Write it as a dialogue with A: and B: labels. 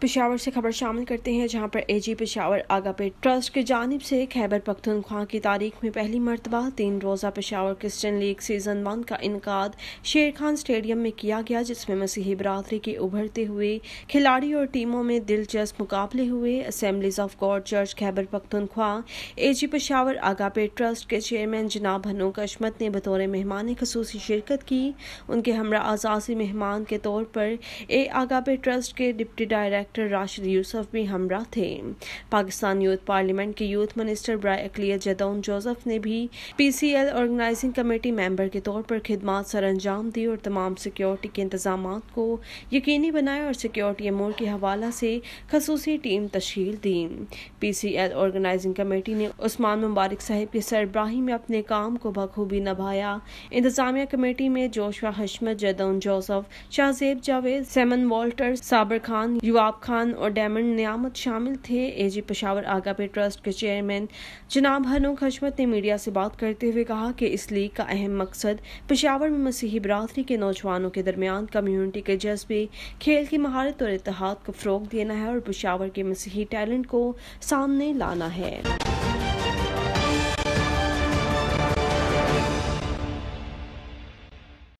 A: पेशावर से खबर शामिल करते हैं जहां पर एजी पेशावर आगापे ट्रस्ट की जानब से खैबर पख्तनख्वा की तारीख में पहली मरतबा तीन रोज़ा Peshawar Christian league season one का इनका शेर खान स्टेडियम में किया गया जिसमें मसीही बरदरी के उभरते हुए खिलाड़ी और टीमों में दिलचस्प मुकाबले हुए assemblies of God church Khyber Pakhtunkhwa AG Peshawar Agape trust के चेयरमैन जनाब हनु कशमत ने बतौर मेहमान खसूस शिरकत की उनके हमरा आजाजी मेहमान के तौर पर ए आगापे ट्रस्ट के deputy director director Rashid Yusuf भी हमरा थे पाकिस्तान यूथ पार्लियामेंट के यूथ मिनिस्टर ब्रा जदौन जोसफ ने भी P C L organizing committee member के तौर पर खिदमत सर अंजाम दी और तमाम सिक्योरिटी के इंतजाम को यकीनी बनाया और सिक्योरिटी अमूर के हवाला से खसूसी टीम तश्ील दी P C L organizing committee ने उस्मान मुबारक साहिब के सरबराही में अपने काम को बखूबी नभाया इंतजामिया कमेटी में Joshua Hashmat Jadoon Joseph Shahzeb Javed Simon Walter Sabir Khan युवा अल्ताफ खान और डायमंड नियामत शामिल थे एजी पशावर आगा पे ट्रस्ट के चेयरमैन जनाब हनुख हशमत ने मीडिया से बात करते हुए कहा कि इस लीग का अहम मकसद पशावर में मसीही बरदरी के नौजवानों के दरमियान कम्यूनिटी के जज्बे खेल की महारत और इतिहाद को फ़रोग देना है और पशावर के मसीही टैलेंट को सामने लाना है